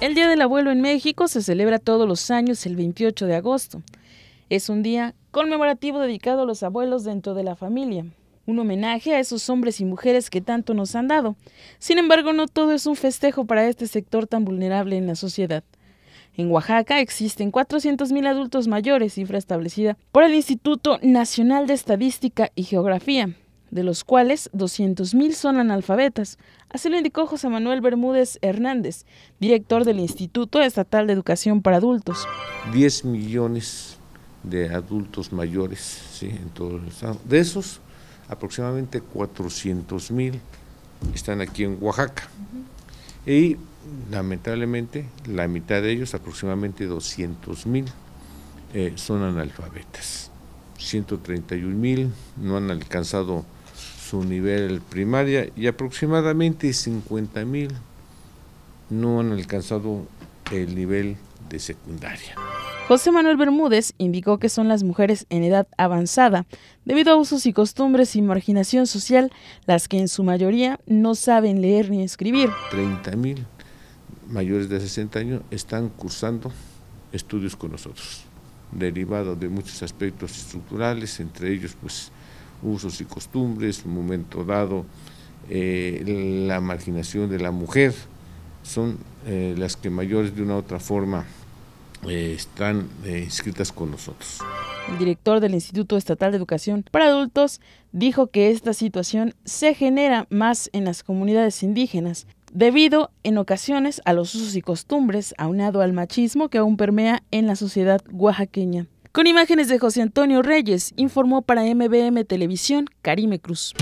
El Día del Abuelo en México se celebra todos los años el 28 de agosto. Es un día conmemorativo dedicado a los abuelos dentro de la familia, un homenaje a esos hombres y mujeres que tanto nos han dado. Sin embargo, no todo es un festejo para este sector tan vulnerable en la sociedad. En Oaxaca existen 400.000 adultos mayores, cifra establecida por el Instituto Nacional de Estadística y Geografía, de los cuales 200.000 son analfabetas. Así lo indicó José Manuel Bermúdez Hernández, director del Instituto Estatal de Educación para Adultos. 10 millones de adultos mayores en todo el Estado, De esos, aproximadamente 400.000 están aquí en Oaxaca. Y lamentablemente, la mitad de ellos, aproximadamente 200.000, eh, son analfabetas. 131.000 no han alcanzado su nivel primaria y aproximadamente 50.000 no han alcanzado el nivel de secundaria. José Manuel Bermúdez indicó que son las mujeres en edad avanzada, debido a usos y costumbres y marginación social, las que en su mayoría no saben leer ni escribir. 30 mil mayores de 60 años están cursando estudios con nosotros, derivado de muchos aspectos estructurales, entre ellos pues usos y costumbres, un momento dado, eh, la marginación de la mujer, son eh, las que mayores de una u otra forma eh, están inscritas con nosotros. El director del Instituto Estatal de Educación para Adultos dijo que esta situación se genera más en las comunidades indígenas, debido en ocasiones a los usos y costumbres aunado al machismo que aún permea en la sociedad oaxaqueña. Con imágenes de José Antonio Reyes, informó para MBM Televisión Karime Cruz.